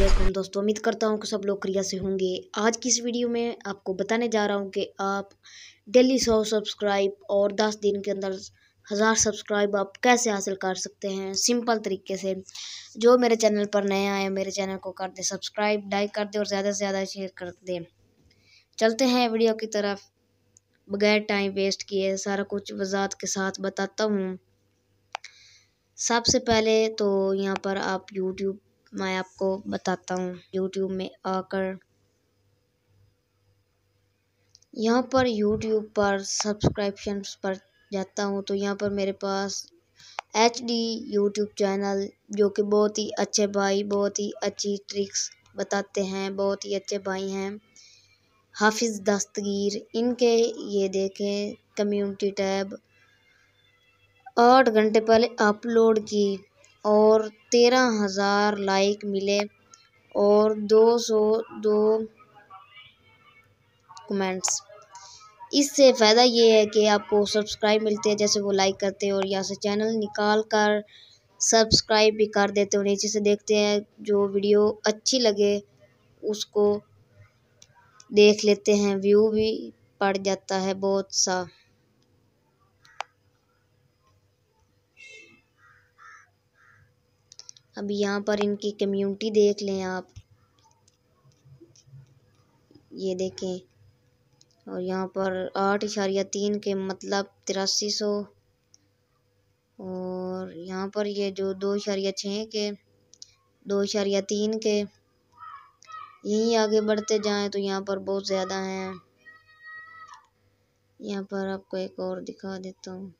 वालेकुम दोस्तों उम्मीद करता हूँ कि सब लोग क्रिया से होंगे आज की इस वीडियो में आपको बताने जा रहा हूँ कि आप डेली सौ सब्सक्राइब और दस दिन के अंदर हज़ार सब्सक्राइब आप कैसे हासिल कर सकते हैं सिंपल तरीके से जो मेरे चैनल पर नए आए मेरे चैनल को कर दें सब्सक्राइब लाइक कर दें और ज़्यादा से ज़्यादा शेयर कर दें चलते हैं वीडियो की तरफ बगैर टाइम वेस्ट किए सारा कुछ वजात के साथ बताता हूँ सबसे पहले तो यहाँ पर आप यूट्यूब मैं आपको बताता हूँ यूट्यूब में आकर यहाँ पर यूट्यूब पर सब्सक्रिप्शन पर जाता हूँ तो यहाँ पर मेरे पास एच डी यूट्यूब चैनल जो कि बहुत ही अच्छे भाई बहुत ही अच्छी ट्रिक्स बताते हैं बहुत ही अच्छे भाई हैं हाफिज़ दस्तगीर इनके ये देखें कम्युनिटी टैब आठ घंटे पहले अपलोड की और तेरह हज़ार लाइक मिले और दो सौ दो कमेंट्स इससे फ़ायदा ये है कि आपको सब्सक्राइब मिलते हैं जैसे वो लाइक करते हैं और यहाँ से चैनल निकाल कर सब्सक्राइब भी कर देते हैं नीचे से देखते हैं जो वीडियो अच्छी लगे उसको देख लेते हैं व्यू भी पड़ जाता है बहुत सा अब यहाँ पर इनकी कम्युनिटी देख लें आप ये देखें और यहाँ पर आठ इशारिया तीन के मतलब तिरासी सौ और यहाँ पर ये जो दो इशारिया छः के दो इशारिया तीन के यहीं आगे बढ़ते जाएं तो यहाँ पर बहुत ज़्यादा हैं यहाँ पर आपको एक और दिखा देता हूँ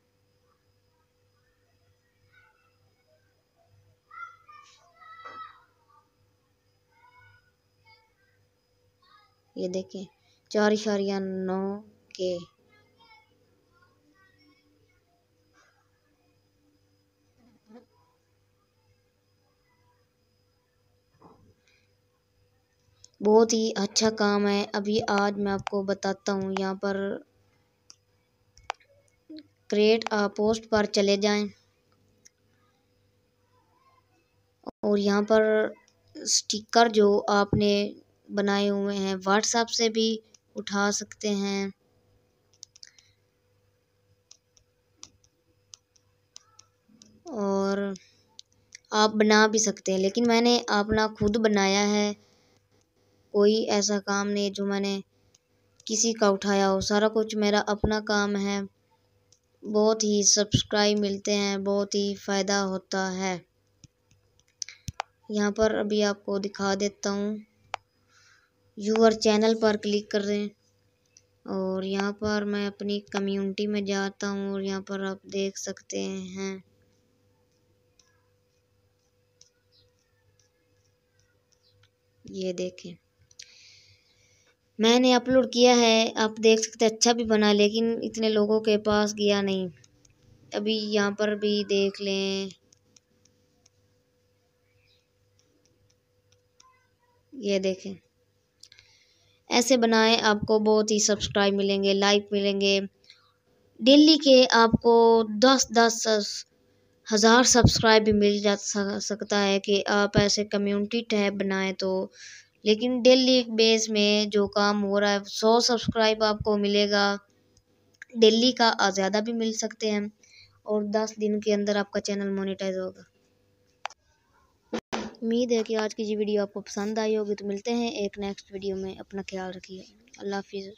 ये देखें चार इशारिया नौ के बहुत ही अच्छा काम है अभी आज मैं आपको बताता हूँ यहाँ पर क्रिएट आ पोस्ट पर चले जाएं और यहाँ पर स्टिकर जो आपने बनाए हुए हैं व्हाट्सएप से भी उठा सकते हैं और आप बना भी सकते हैं लेकिन मैंने अपना खुद बनाया है कोई ऐसा काम नहीं जो मैंने किसी का उठाया हो सारा कुछ मेरा अपना काम है बहुत ही सब्सक्राइब मिलते हैं बहुत ही फ़ायदा होता है यहाँ पर अभी आपको दिखा देता हूँ यूअर चैनल पर क्लिक कर हैं और यहाँ पर मैं अपनी कम्युनिटी में जाता हूँ और यहाँ पर आप देख सकते हैं ये देखें मैंने अपलोड किया है आप देख सकते अच्छा भी बना लेकिन इतने लोगों के पास गया नहीं अभी यहाँ पर भी देख लें ये देखें ऐसे बनाएं आपको बहुत ही सब्सक्राइब मिलेंगे लाइक मिलेंगे डेली के आपको दस दस हज़ार सब्सक्राइब भी मिल जा सकता है कि आप ऐसे कम्युनिटी टैब बनाएं तो लेकिन डेली बेस में जो काम हो रहा है सौ सब्सक्राइब आपको मिलेगा डेली का ज़्यादा भी मिल सकते हैं और दस दिन के अंदर आपका चैनल मोनिटाइज होगा उम्मीद है कि आज की जी वीडियो आपको पसंद आई होगी तो मिलते हैं एक नेक्स्ट वीडियो में अपना ख्याल रखिए अल्लाह हाफिज़